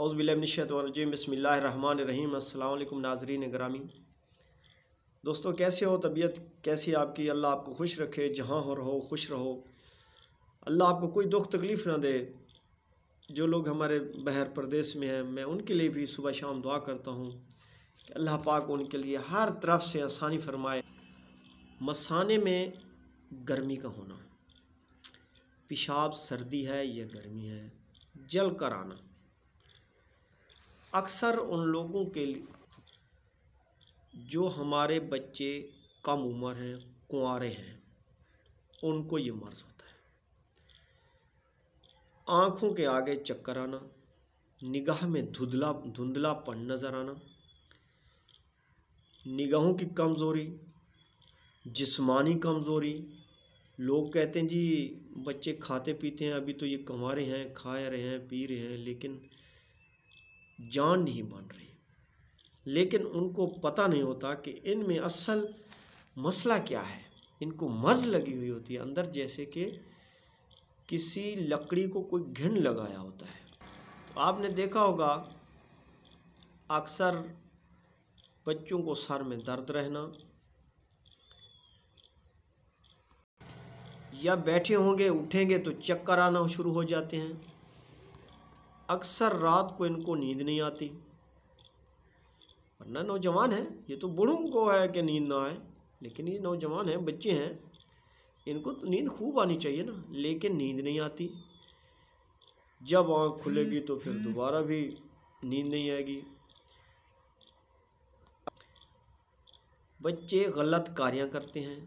हौज़बिलमनशतरजीम बसमीम अल्लाम नाजरीन ग्रामी दोस्तों कैसे हो तबीयत कैसी आपकी अल्लाह आपको खुश रखे जहाँ हो रहो खुश रहो अल्लाह आपको कोई दुख तकलीफ़ ना दे जो लोग हमारे बहर प्रदेश में हैं मैं उनके लिए भी सुबह शाम दुआ करता हूँ कि अल्लाह पाक उनके लिए हर तरफ से आसानी फरमाए मसाने में गर्मी का होना पेशाब सर्दी है या गर्मी है जल कर आना अक्सर उन लोगों के लिए जो हमारे बच्चे कम उम्र हैं कुंवारे हैं उनको ये मर्ज़ होता है आँखों के आगे चक्कर आना निगाह में धुंधला धुंधलापन नज़र आना निगाहों की कमज़ोरी जिस्मानी कमज़ोरी लोग कहते हैं जी बच्चे खाते पीते हैं अभी तो ये कमा हैं खा रहे हैं पी रहे हैं लेकिन जान नहीं मान रही लेकिन उनको पता नहीं होता कि इनमें असल मसला क्या है इनको मज लगी हुई होती है अंदर जैसे कि किसी लकड़ी को कोई घिन लगाया होता है तो आपने देखा होगा अक्सर बच्चों को सर में दर्द रहना या बैठे होंगे उठेंगे तो चक्कर आना शुरू हो जाते हैं अक्सर रात को इनको नींद नहीं आती वरना नौजवान है ये तो बूढ़ों को है कि नींद ना आए लेकिन ये नौजवान हैं बच्चे हैं इनको तो नींद खूब आनी चाहिए ना लेकिन नींद नहीं आती जब आँख खुलेगी तो फिर दोबारा भी नींद नहीं आएगी बच्चे गलत कार्यां करते हैं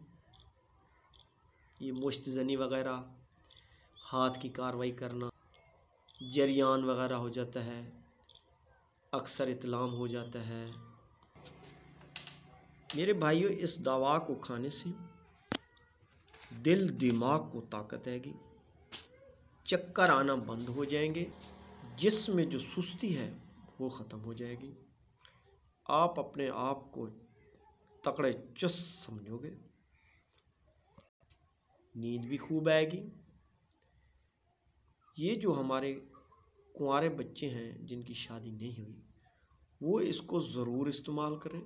ये मुश्त जनी वगैरह हाथ की कार्रवाई करना जरियान वगैरह हो जाता है अक्सर इतलाम हो जाता है मेरे भाइयों इस दवा को खाने से दिल दिमाग को ताकत आएगी चक्कर आना बंद हो जाएंगे जिसमें जो सुस्ती है वो ख़त्म हो जाएगी आप अपने आप को तकड़े चुस्त समझोगे नींद भी खूब आएगी ये जो हमारे कुंवारे बच्चे हैं जिनकी शादी नहीं हुई वो इसको ज़रूर इस्तेमाल करें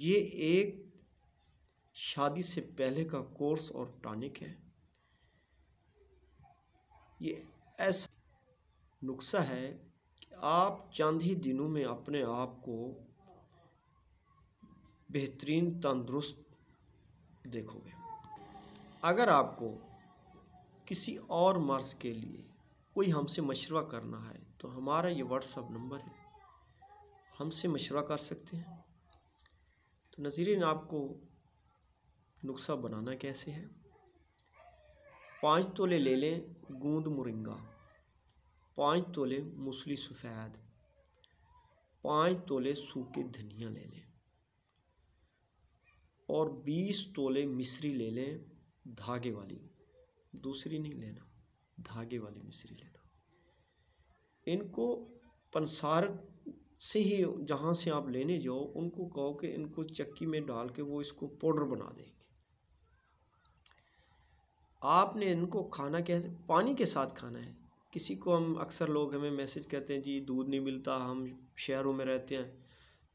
ये एक शादी से पहले का कोर्स और टॉनिक है ये ऐसा नुस्खा है कि आप चंद ही दिनों में अपने आप को बेहतरीन तंदुरुस्त देखोगे अगर आपको किसी और मर्ज़ के लिए कोई हमसे मशवरा करना है तो हमारा ये व्हाट्सअप नंबर है हमसे मशवरा कर सकते हैं तो नज़रीन आपको नुस्खा बनाना कैसे है पाँच तोले ले लें गूंद मुरंगा पाँच तोले मूसली सफ़ेद पाँच तोले सूखे धनिया ले लें और बीस तोले मिश्री ले लें धागे वाली दूसरी नहीं लेना धागे वाली मिश्री लेना इनको पंसार से ही जहाँ से आप लेने जाओ उनको कहो कि इनको चक्की में डाल के वो इसको पाउडर बना देंगे आपने इनको खाना कैसे पानी के साथ खाना है किसी को हम अक्सर लोग हमें मैसेज करते हैं जी दूध नहीं मिलता हम शहरों में रहते हैं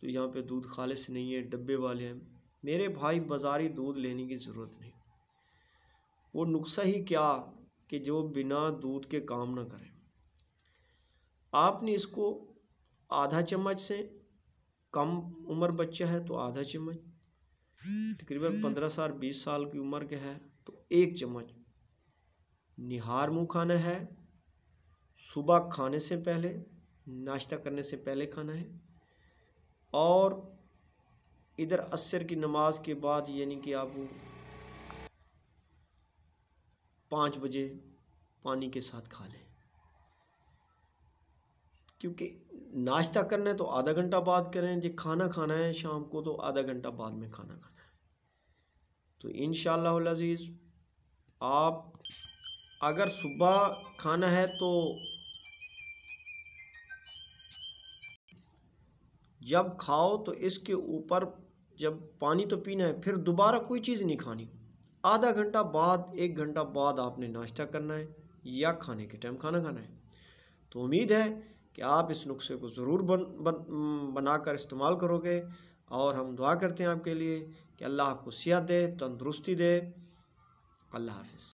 तो यहाँ पे दूध खालिश नहीं है डब्बे वाले हैं मेरे भाई बाज़ारी दूध लेने की ज़रूरत नहीं वो नुस्खा ही क्या कि जो बिना दूध के काम ना करें आपने इसको आधा चम्मच से कम उम्र बच्चा है तो आधा चम्मच तकरीबन पंद्रह साल बीस साल की उम्र के है तो एक चम्मच निहार मुँह खाना है सुबह खाने से पहले नाश्ता करने से पहले खाना है और इधर असर की नमाज के बाद यानी कि आप पाँच बजे पानी के साथ खा लें क्योंकि नाश्ता करना है तो आधा घंटा बाद करें जो खाना खाना है शाम को तो आधा घंटा बाद में खाना खाना है तो इन शज़ीज़ आप अगर सुबह खाना है तो जब खाओ तो इसके ऊपर जब पानी तो पीना है फिर दोबारा कोई चीज़ नहीं खानी आधा घंटा बाद एक घंटा बाद आपने नाश्ता करना है या खाने के टाइम खाना खाना है तो उम्मीद है कि आप इस नुस्खे को ज़रूर बन, बन बनाकर इस्तेमाल करोगे और हम दुआ करते हैं आपके लिए कि अल्लाह आपको सियात दे तंदुरुस्ती दे अल्लाह हाफिज़